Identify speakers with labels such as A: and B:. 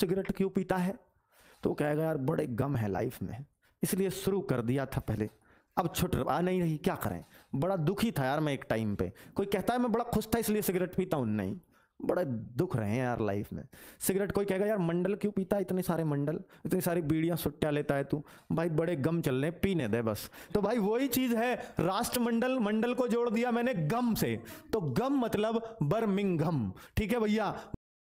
A: cigarette क्यों पीता है तो कहेगा यार बड़े गम है लाइफ में इसलिए शुरू कर दिया था पहले अब छुट आ नहीं रही क्या करें बड़ा दुखी था यार मैं एक टाइम पे कोई कहता है मैं बड़ा खुश था इसलिए सिगरेट पीता हूँ नहीं बड़े दुख रहे हैं यार लाइफ में सिगरेट कोई कहेगा यार मंडल क्यों पीता है इतने सारे मंडल इतनी सारी बीड़ियाँ सुट्टा लेता है तू भाई बड़े गम चल रहे पीने दे बस तो भाई वही चीज है राष्ट्रमंडल मंडल को जोड़ दिया मैंने गम से तो गम मतलब बर्मिंग ठीक है भैया